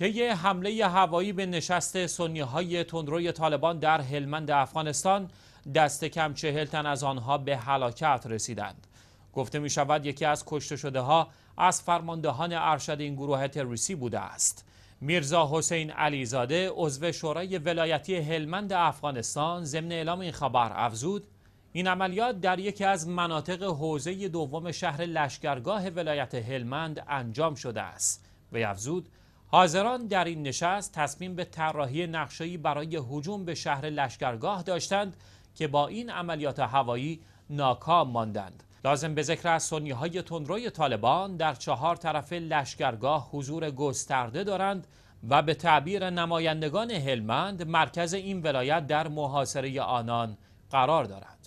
طی حمله هوایی به نشست سنیهای های تندروی طالبان در هلمند افغانستان دست کم چهل تن از آنها به هلاکت رسیدند گفته می شود یکی از کشته شده ها از فرماندهان ارشد این گروه تروریستی بوده است میرزا حسین علیزاده عضو شورای ولایتی هلمند افغانستان ضمن اعلام این خبر افزود این عملیات در یکی از مناطق حوزه دوم شهر لشکرگاه ولایت هلمند انجام شده است و افزود حاضران در این نشست تصمیم به طراحی نقشه‌ای برای هجوم به شهر لشکرگاه داشتند که با این عملیات هوایی ناکام ماندند. لازم به ذکر است سنی تندروی طالبان در چهار طرف لشکرگاه حضور گسترده دارند و به تعبیر نمایندگان هلمند مرکز این ولایت در محاصره آنان قرار دارند.